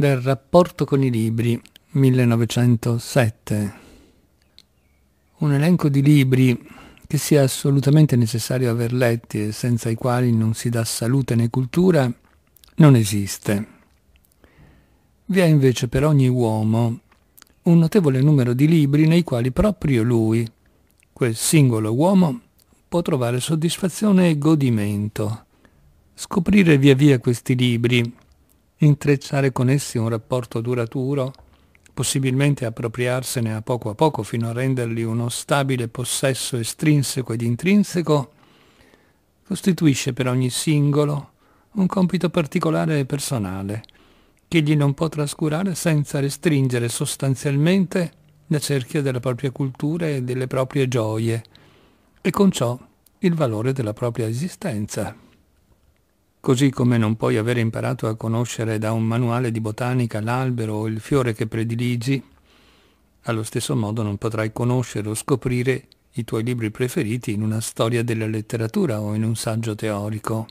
del rapporto con i libri 1907. Un elenco di libri che sia assolutamente necessario aver letti e senza i quali non si dà salute né cultura non esiste. Vi è invece per ogni uomo un notevole numero di libri nei quali proprio lui, quel singolo uomo, può trovare soddisfazione e godimento. Scoprire via via questi libri, intrecciare con essi un rapporto duraturo, possibilmente appropriarsene a poco a poco fino a renderli uno stabile possesso estrinseco ed intrinseco, costituisce per ogni singolo un compito particolare e personale, che egli non può trascurare senza restringere sostanzialmente la cerchia della propria cultura e delle proprie gioie, e con ciò il valore della propria esistenza. Così come non puoi aver imparato a conoscere da un manuale di botanica l'albero o il fiore che prediligi, allo stesso modo non potrai conoscere o scoprire i tuoi libri preferiti in una storia della letteratura o in un saggio teorico.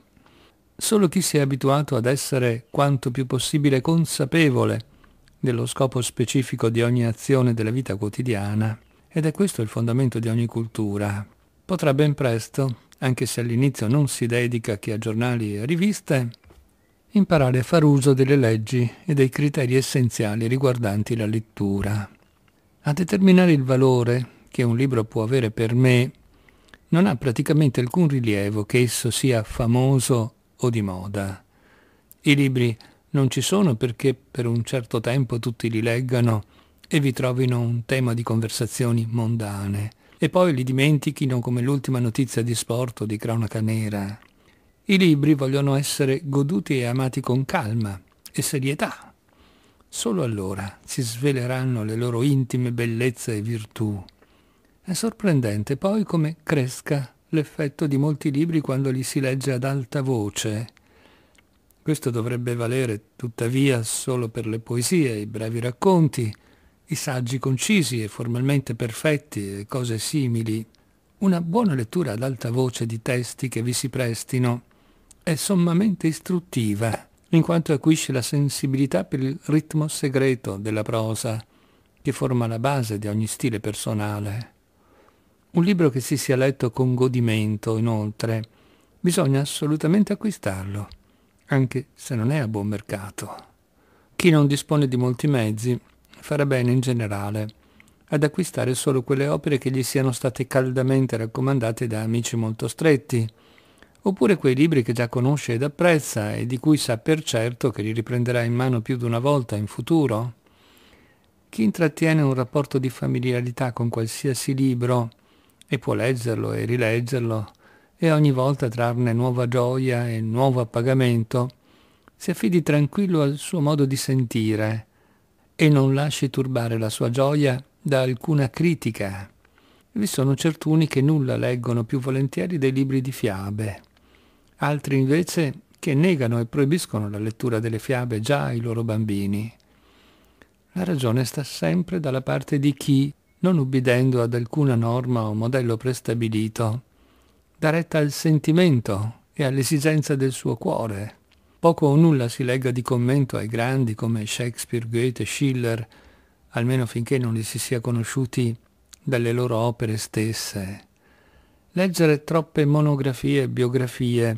Solo chi si è abituato ad essere quanto più possibile consapevole dello scopo specifico di ogni azione della vita quotidiana, ed è questo il fondamento di ogni cultura, potrà ben presto anche se all'inizio non si dedica che a giornali e a riviste, imparare a far uso delle leggi e dei criteri essenziali riguardanti la lettura. A determinare il valore che un libro può avere per me non ha praticamente alcun rilievo che esso sia famoso o di moda. I libri non ci sono perché per un certo tempo tutti li leggano e vi trovino un tema di conversazioni mondane e poi li dimentichino come l'ultima notizia di sport o di cronaca nera. I libri vogliono essere goduti e amati con calma e serietà. Solo allora si sveleranno le loro intime bellezze e virtù. È sorprendente poi come cresca l'effetto di molti libri quando li si legge ad alta voce. Questo dovrebbe valere tuttavia solo per le poesie, e i brevi racconti, i saggi concisi e formalmente perfetti e cose simili. Una buona lettura ad alta voce di testi che vi si prestino è sommamente istruttiva, in quanto acuisce la sensibilità per il ritmo segreto della prosa, che forma la base di ogni stile personale. Un libro che si sia letto con godimento, inoltre, bisogna assolutamente acquistarlo, anche se non è a buon mercato. Chi non dispone di molti mezzi farà bene in generale ad acquistare solo quelle opere che gli siano state caldamente raccomandate da amici molto stretti, oppure quei libri che già conosce ed apprezza e di cui sa per certo che li riprenderà in mano più di una volta in futuro. Chi intrattiene un rapporto di familiarità con qualsiasi libro e può leggerlo e rileggerlo e ogni volta trarne nuova gioia e nuovo appagamento, si affidi tranquillo al suo modo di sentire, e non lasci turbare la sua gioia da alcuna critica. Vi sono certuni che nulla leggono più volentieri dei libri di fiabe, altri invece che negano e proibiscono la lettura delle fiabe già ai loro bambini. La ragione sta sempre dalla parte di chi, non ubbidendo ad alcuna norma o modello prestabilito, dà retta al sentimento e all'esigenza del suo cuore Poco o nulla si legga di commento ai grandi come Shakespeare, Goethe, Schiller, almeno finché non li si sia conosciuti dalle loro opere stesse. Leggere troppe monografie e biografie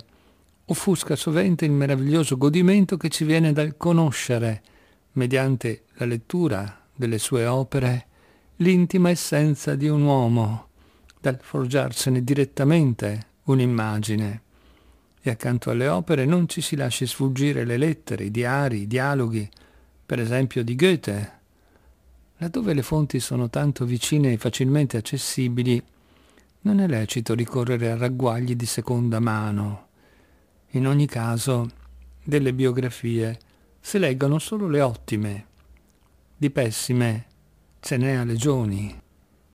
offusca sovente il meraviglioso godimento che ci viene dal conoscere, mediante la lettura delle sue opere, l'intima essenza di un uomo, dal forgiarsene direttamente un'immagine e accanto alle opere non ci si lasci sfuggire le lettere, i diari, i dialoghi, per esempio di Goethe. Laddove le fonti sono tanto vicine e facilmente accessibili, non è lecito ricorrere a ragguagli di seconda mano. In ogni caso, delle biografie si leggono solo le ottime, di pessime ce n'è a legioni.